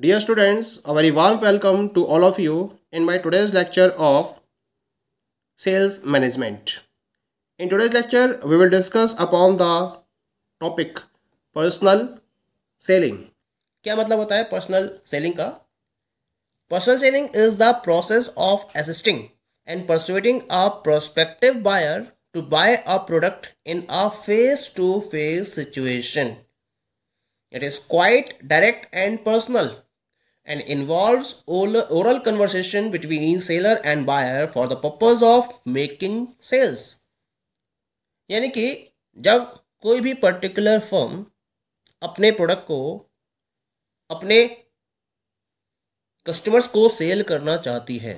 Dear students, a very warm welcome to all of you in my today's lecture of Sales Management. In today's lecture, we will discuss upon the topic personal selling. क्या मतलब होता है personal selling का? Personal selling is the process of assisting and persuading a prospective buyer to buy a product in a face-to-face -face situation. It is quite direct and personal. and involves oral conversation between seller and buyer for the purpose of making sales यानी कि जब कोई भी particular firm अपने product को अपने customers को sell करना चाहती है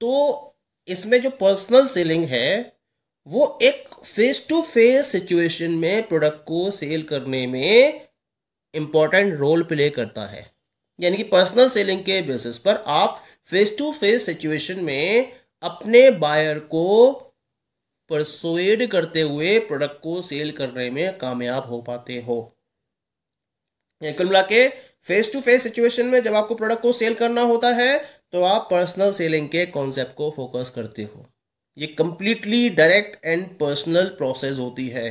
तो इसमें जो पर्सनल सेलिंग है वो एक फेस टू फेस सिचुएशन में प्रोडक्ट को सेल करने में इम्पॉर्टेंट रोल प्ले करता है यानी कि पर्सनल सेलिंग के बेसिस पर आप फेस टू फेस सिचुएशन में अपने बायर को परसोएड करते हुए प्रोडक्ट को सेल करने में कामयाब हो पाते हो कुल मिला के फेस टू फेस सिचुएशन में जब आपको प्रोडक्ट को सेल करना होता है तो आप पर्सनल सेलिंग के कॉन्सेप्ट को फोकस करते हो ये completely direct and personal process होती है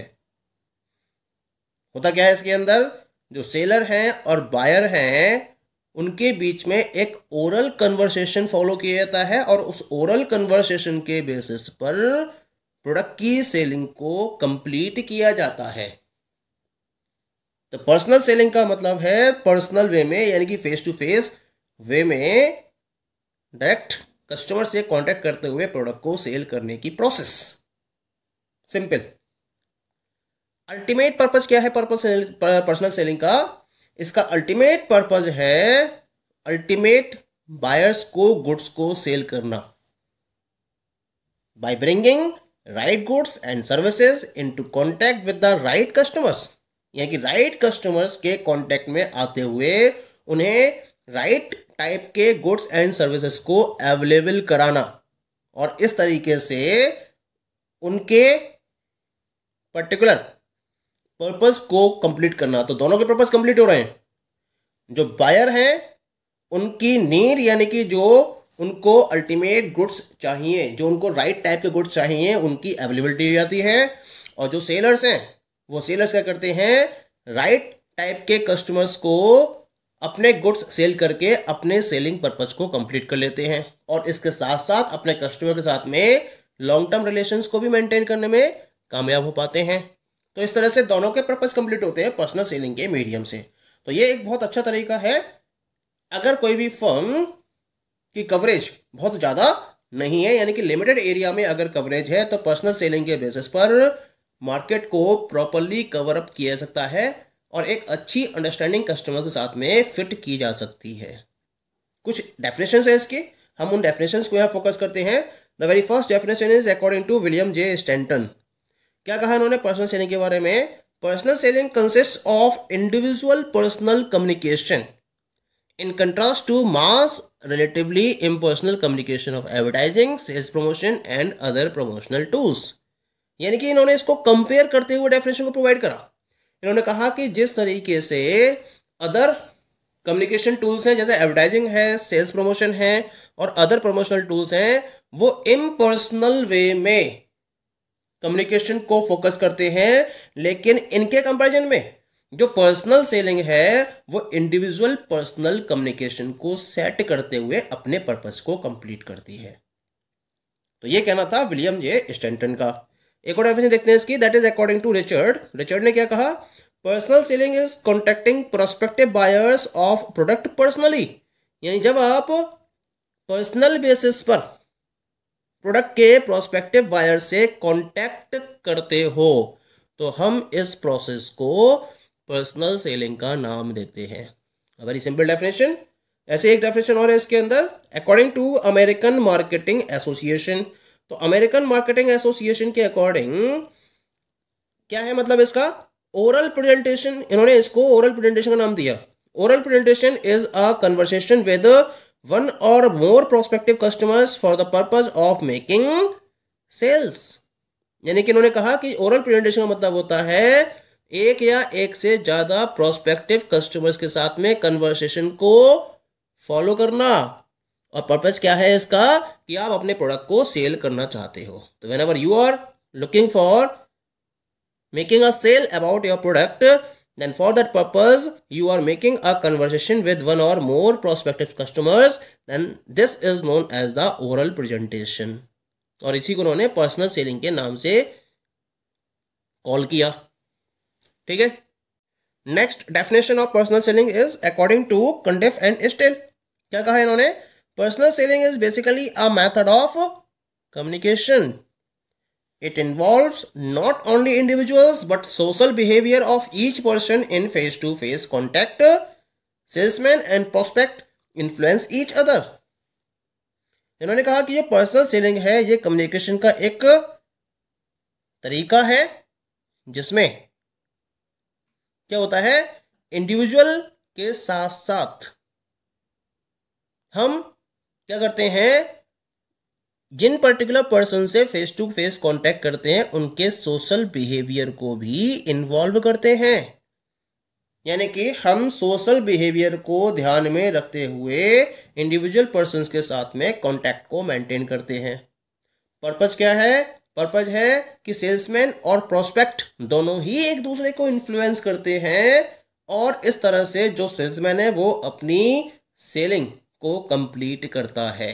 होता क्या है इसके अंदर जो सेलर हैं और बायर हैं उनके बीच में एक ओरल कन्वर्सेशन फॉलो किया जाता है और उस ओरल कन्वर्सेशन के बेसिस पर प्रोडक्ट की सेलिंग को कंप्लीट किया जाता है तो पर्सनल सेलिंग का मतलब है पर्सनल वे में यानी कि फेस टू फेस वे में डायरेक्ट कस्टमर से कांटेक्ट करते हुए प्रोडक्ट को सेल करने की प्रोसेस सिंपल अल्टीमेट पर्पस क्या है पर्पस पर्सनल सेलिंग का इसका अल्टीमेट पर्पज है अल्टीमेट बायर्स को गुड्स को सेल करना by bringing right goods and services into contact with the right customers यानी कि राइट कस्टमर्स के कांटेक्ट में आते हुए उन्हें राइट टाइप के गुड्स एंड सर्विसेज को अवेलेबल कराना और इस तरीके से उनके पर्टिकुलर पर्पस को कंप्लीट करना तो दोनों के पर्पस कंप्लीट हो रहे हैं जो बायर है उनकी नीड यानी कि जो उनको अल्टीमेट गुड्स चाहिए जो उनको राइट टाइप के गुड्स चाहिए उनकी अवेलेबिलिटी हो जाती है और जो सेलर्स हैं वो सेलर्स क्या करते हैं राइट टाइप के कस्टमर्स को अपने गुड्स सेल करके अपने सेलिंग पर्पज को कंप्लीट कर लेते हैं और इसके साथ साथ अपने कस्टमर के साथ में लॉन्ग टर्म रिलेशंस को भी मेंटेन करने में कामयाब हो पाते हैं तो इस तरह से दोनों के पर्पज़ कंप्लीट होते हैं पर्सनल सेलिंग के मीडियम से तो ये एक बहुत अच्छा तरीका है अगर कोई भी फर्म की कवरेज बहुत ज़्यादा नहीं है यानी कि लिमिटेड एरिया में अगर कवरेज है तो पर्सनल सेलिंग के बेसिस पर मार्केट को प्रॉपरली कवर अप किया जा सकता है और एक अच्छी अंडरस्टैंडिंग कस्टमर के साथ में फिट की जा सकती है कुछ डेफिनेशन है इसके हम उन डेफिनेशन को यहाँ फोकस करते हैं the very first definition is according to William J Stanton क्या कहा इन्होंने पर्सनल सेलिंग के बारे में personal selling consist of individual personal communication in contrast to mass relatively impersonal communication of advertising sales promotion and other promotional tools यानी कि इन्होंने इसको कंपेयर करते हुए डेफिनेशन को प्रोवाइड करा इन्होंने कहा कि जिस तरीके से अदर कम्युनिकेशन टूल्स हैं जैसे एडवर्टाइजिंग है सेल्स प्रमोशन है और अदर प्रमोशनल टूल्स हैं वो इम्पर्सनल वे में कम्युनिकेशन को फोकस करते हैं लेकिन इनके कंपेरिजन में जो पर्सनल सेलिंग है वो इंडिविजुअल पर्सनल कम्युनिकेशन को सेट करते हुए अपने पर्पस को कंप्लीट करती है तो ये कहना था विलियम जे स्टेंटन का एक और डेफिनेशन देखते हैं इसकी that is according to Richard Richard ने क्या कहा personal selling is contacting prospective buyers of product personally यानी जब आप पर्सनल बेसिस पर प्रोडक्ट के प्रोस्पेक्टिव बायर से कांटेक्ट करते हो तो हम इस प्रोसेस को पर्सनल सेलिंग का नाम देते हैं वेरी सिंपल डेफिनेशन ऐसे एक डेफिनेशन और है इसके अंदर according to American marketing association तो अमेरिकन मार्केटिंग एसोसिएशन के अकॉर्डिंग क्या है मतलब इसका ओरल प्रेजेंटेशन इन्होंने इसको ओरल प्रेजेंटेशन का नाम दिया oral presentation is a conversation with one or more prospective customers for the purpose of making sales यानी कि उन्होंने कहा कि ओरल प्रेजेंटेशन का मतलब होता है एक या एक से ज़्यादा प्रोस्पेक्टिव कस्टमर्स के साथ में कन्वर्सेशन को फॉलो करना और पर्पज़ क्या है इसका कि आप अपने प्रोडक्ट को सेल करना चाहते हो तो whenever you are looking for making a sale about your product Then for that purpose, you are making a conversation with one or more prospective customers. Then this is known as the oral presentation. और इसी को उन्होंने personal selling के नाम से call किया ठीक है next definition of personal selling is according to Cundiff and Still क्या कहा इन्होंने personal selling is basically a method of communication It involves not only individuals but social behavior of each person in face to face contact. Salesman and prospect influence each other. इन्होंने कहा कि ये personal selling है ये communication का एक तरीका है जिसमें क्या होता है इंडिविजुअल के साथ साथ हम क्या करते हैं जिन पर्टिकुलर पर्सन से फेस टू फेस कांटेक्ट करते हैं उनके सोशल बिहेवियर को भी इन्वॉल्व करते हैं यानी कि हम सोशल बिहेवियर को ध्यान में रखते हुए इंडिविजुअल पर्सन के साथ में कांटेक्ट को मेंटेन करते हैं पर्पज क्या है पर्पज है कि सेल्समैन और प्रोस्पेक्ट दोनों ही एक दूसरे को इन्फ्लुएंस करते हैं और इस तरह से जो सेल्समैन है वो अपनी सेलिंग को कंप्लीट करता है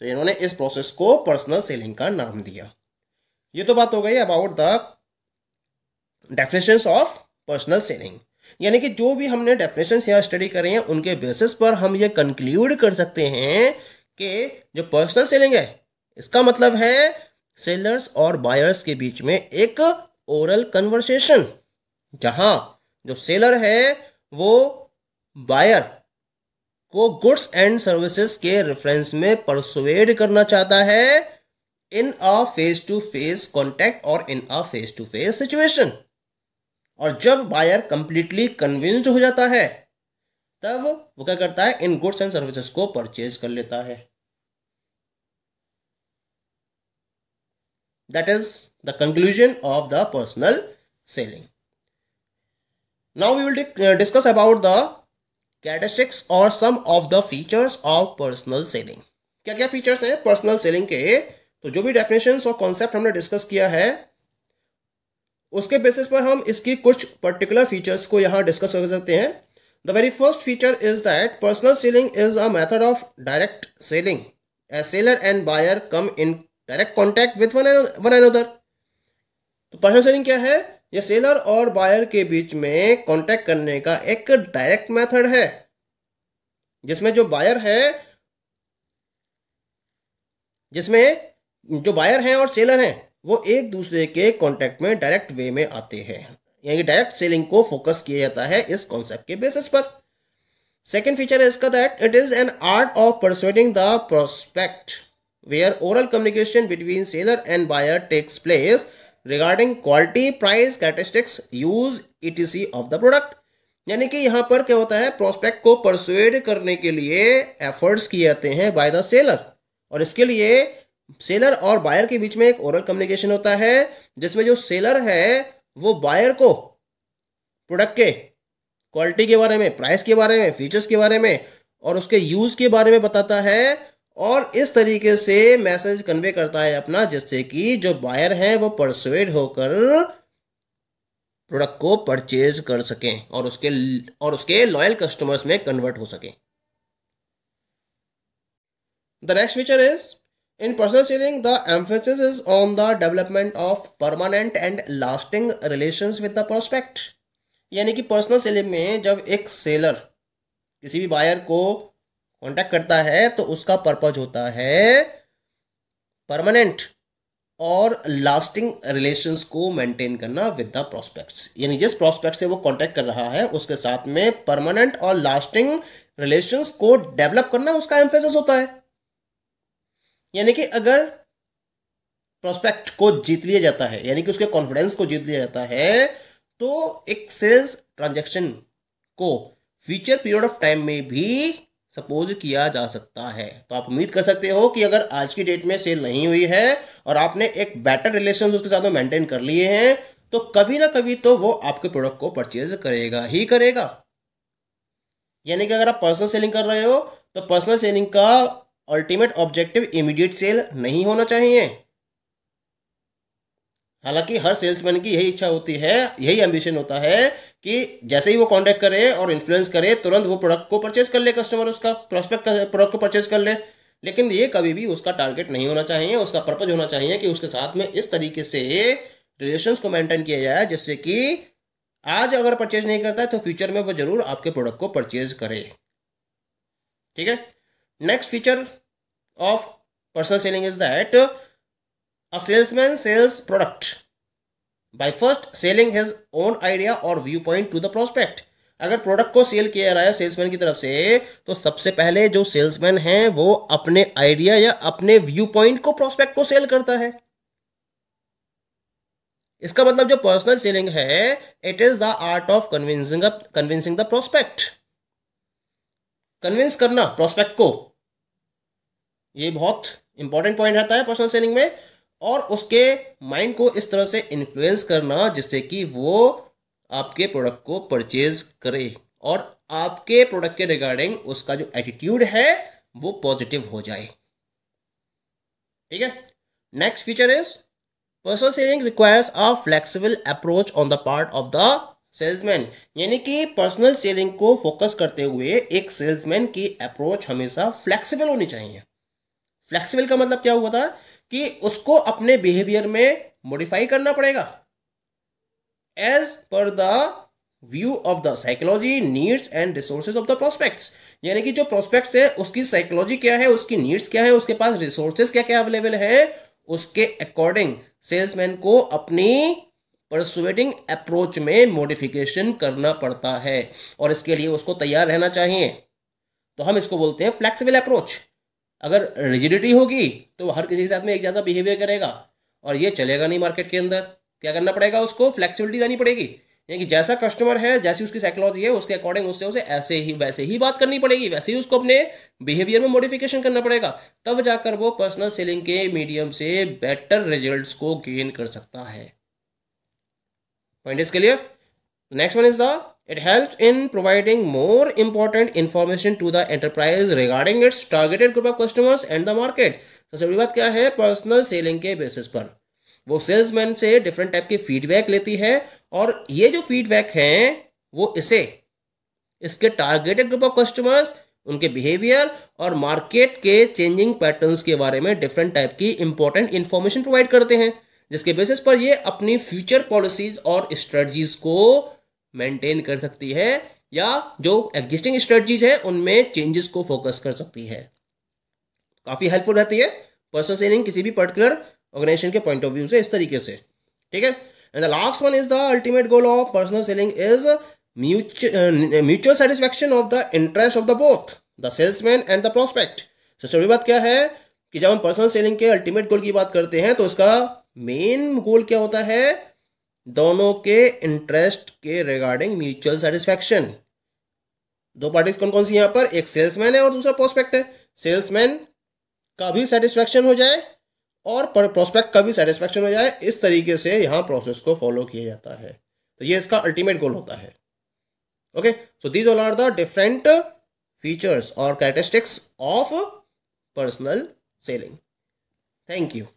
तो इन्होंने इस प्रोसेस को पर्सनल सेलिंग का नाम दिया ये तो बात हो गई about the definition of personal selling यानी कि जो भी हमने डेफिनेशन यहाँ स्टडी करे हैं उनके बेसिस पर हम ये कंक्लूड कर सकते हैं कि जो पर्सनल सेलिंग है इसका मतलब है सेलर्स और बायर्स के बीच में एक ओरल कन्वर्सेशन जहाँ जो सेलर है वो बायर वो गुड्स एंड सर्विसेज के रेफरेंस में परसुएड करना चाहता है in a face to face contact और in a face to face situation और जब बायर कंप्लीटली कन्विंस्ड हो जाता है तब वो क्या करता है इन गुड्स एंड सर्विसेज को परचेज कर लेता है that is the conclusion of the personal selling now we will discuss about the characteristics और some of the features of personal selling क्या क्या फीचर्स हैं पर्सनल सेलिंग के तो जो भी डेफिनेशन और कॉन्सेप्ट हमने डिस्कस किया है उसके बेसिस पर हम इसकी कुछ पर्टिकुलर फीचर्स को यहाँ डिस्कस कर सकते हैं the very first feature is that personal selling is a method of direct selling a seller and buyer come in direct contact with one one other तो पर्सनल सेलिंग क्या है यह seller और बायर के बीच में कॉन्टेक्ट करने का एक डायरेक्ट मेथड है जिसमें जो बायर है जिसमें जो बायर हैं और सेलर हैं वो एक दूसरे के कॉन्टेक्ट में डायरेक्ट वे में आते हैं यानी डायरेक्ट सेलिंग को फोकस किया जाता है इस कॉन्सेप्ट के बेसिस पर सेकेंड फीचर है इसका that it is an art of persuading the prospect where oral communication between seller and buyer takes place regarding quality price characteristics use etc of the product यानी कि यहाँ पर क्या होता है प्रोस्पेक्ट को परसुएड करने के लिए एफर्ट्स किए जाते हैं बाय द सेलर और इसके लिए सेलर और बायर के बीच में एक ओरल कम्युनिकेशन होता है जिसमें जो सेलर है वो बायर को प्रोडक्ट के क्वालिटी के बारे में प्राइस के बारे में फीचर्स के बारे में और उसके यूज़ के बारे में बताता है और इस तरीके से मैसेज कन्वे करता है अपना जिससे कि जो बायर हैं वो परसुएड होकर प्रोडक्ट को परचेज कर सकें और उसके और उसके लॉयल कस्टमर्स में कन्वर्ट हो सकें the next feature is in personal selling the emphasis is on the development of permanent and lasting relation with the prospect यानी कि पर्सनल सेलिंग में जब एक सेलर किसी भी बायर को कॉन्टैक्ट करता है तो उसका पर्पज होता है परमानेंट और लास्टिंग रिलेशंस को मेंटेन करना विद द प्रोस्पेक्ट्स यानी जिस प्रॉस्पेक्ट से वो कांटेक्ट कर रहा है उसके साथ में परमानेंट और लास्टिंग रिलेशंस को डेवलप करना उसका एम्फेसिस होता है यानी कि अगर प्रोस्पेक्ट को जीत लिया जाता है यानी कि उसके कॉन्फिडेंस को जीत लिया जाता है तो एक सेल्स ट्रांजेक्शन को फ्यूचर पीरियड ऑफ टाइम में भी सपोज किया जा सकता है तो आप उम्मीद कर सकते हो कि अगर आज की डेट में सेल नहीं हुई है और आपने एक बेटर रिलेशन उसके साथ में मेंटेन कर लिए हैं तो कभी ना कभी तो वो आपके प्रोडक्ट को परचेज करेगा ही करेगा यानी कि अगर आप पर्सनल सेलिंग कर रहे हो तो पर्सनल सेलिंग का अल्टीमेट ऑब्जेक्टिव इमीडिएट सेल नहीं होना चाहिए हालांकि हर सेल्समैन की यही इच्छा होती है यही एम्बिशन होता है कि जैसे ही वो कांटेक्ट करे और इन्फ्लुएंस करे तुरंत वो प्रोडक्ट को परचेज कर ले कस्टमर उसका प्रोस्पेक्ट प्रोडक्ट को परचेज कर ले लेकिन ये कभी भी उसका टारगेट नहीं होना चाहिए उसका पर्पज होना चाहिए कि उसके साथ में इस तरीके से रिलेशंस को मेंटेन किया जाए जिससे कि आज अगर परचेज नहीं करता है तो फ्यूचर में वो जरूर आपके प्रोडक्ट को परचेज करे ठीक है next feature of personal selling is that A salesman sells product by first selling his own idea or viewpoint to the prospect. अगर प्रोडक्ट को सेल किया रहा है सेल्समैन की तरफ से तो सबसे पहले जो सेल्समैन है वो अपने आइडिया या अपने व्यू पॉइंट को प्रोस्पेक्ट को सेल करता है इसका मतलब जो पर्सनल सेलिंग है it is the art of convincing convincing the prospect convince करना प्रोस्पेक्ट को ये बहुत इंपॉर्टेंट पॉइंट रहता है पर्सनल सेलिंग में और उसके माइंड को इस तरह से इन्फ्लुएंस करना जिससे कि वो आपके प्रोडक्ट को परचेज करे और आपके प्रोडक्ट के रिगार्डिंग उसका जो एटीट्यूड है वो पॉजिटिव हो जाए ठीक है next feature is personal selling requires a flexible approach on the part of the salesman यानी कि पर्सनल सेलिंग को फोकस करते हुए एक सेल्समैन की अप्रोच हमेशा फ्लेक्सिबल होनी चाहिए फ्लेक्सिबल का मतलब क्या हुआ था कि उसको अपने बिहेवियर में मॉडिफाई करना पड़ेगा as per the view of the psychology needs and resources of the prospects यानी कि जो प्रोस्पेक्ट्स है उसकी साइकोलॉजी क्या है उसकी नीड्स क्या है उसके पास रिसोर्सेज क्या क्या अवेलेबल है उसके अकॉर्डिंग सेल्समैन को अपनी परसुएटिंग अप्रोच में मॉडिफिकेशन करना पड़ता है और इसके लिए उसको तैयार रहना चाहिए तो हम इसको बोलते हैं फ्लेक्सिबल अप्रोच अगर रिजिडिटी होगी तो हर किसी के साथ में एक ज्यादा बिहेवियर करेगा और ये चलेगा नहीं मार्केट के अंदर क्या करना पड़ेगा उसको फ्लेक्सिबिलिटी देनी पड़ेगी यानी कि जैसा कस्टमर है जैसी उसकी साइकोलॉजी है उसके अकॉर्डिंग उससे उसे ऐसे ही वैसे ही बात करनी पड़ेगी वैसे ही उसको अपने बिहेवियर में मॉडिफिकेशन करना पड़ेगा तब जाकर वो पर्सनल सेलिंग के मीडियम से बेटर रिजल्ट्स को गेन कर सकता है point is clear next one is the It helps in providing more important information to the enterprise regarding its targeted group of customers and the market. सबसे बड़ी बात क्या है पर्सनल सेलिंग के बेसिस पर वो सेल्समैन से डिफरेंट टाइप की फीडबैक लेती है और ये जो फीडबैक हैं वो इसे इसके टारगेटेड ग्रुप ऑफ कस्टमर्स उनके बिहेवियर और मार्केट के चेंजिंग पैटर्न्स के बारे में डिफरेंट टाइप की इंपॉर्टेंट इंफॉर्मेशन प्रोवाइड करते हैं जिसके बेसिस पर ये अपनी फ्यूचर पॉलिसीज और स्ट्रेटजीज को मेंटेन कर सकती है या जो एग्जिस्टिंग स्ट्रेटजीज है उनमें चेंजेस को फोकस कर सकती है काफ़ी हेल्पफुल रहती है पर्सनल सेलिंग किसी भी पर्टिकुलर ऑर्गेनाइजेशन के पॉइंट ऑफ व्यू से इस तरीके से ठीक है and the last one is the ultimate goal of personal selling is mutual satisfaction of the interest of the both the salesman and the prospect सबसे बड़ी बात क्या है कि जब हम पर्सनल सेलिंग के अल्टीमेट गोल की बात करते हैं तो इसका मेन गोल क्या होता है दोनों के इंटरेस्ट के रिगार्डिंग म्यूचुअल सेटिस्फेक्शन दो पार्टीज कौन कौन सी यहाँ पर एक सेल्समैन है और दूसरा प्रोस्पेक्ट है सेल्समैन का भी सेटिस्फेक्शन हो जाए और प्रोस्पेक्ट का भी सेटिस्फेक्शन हो जाए इस तरीके से यहाँ प्रोसेस को फॉलो किया जाता है तो ये इसका अल्टीमेट गोल होता है okay so these all are the different features और characteristics of personal selling thank you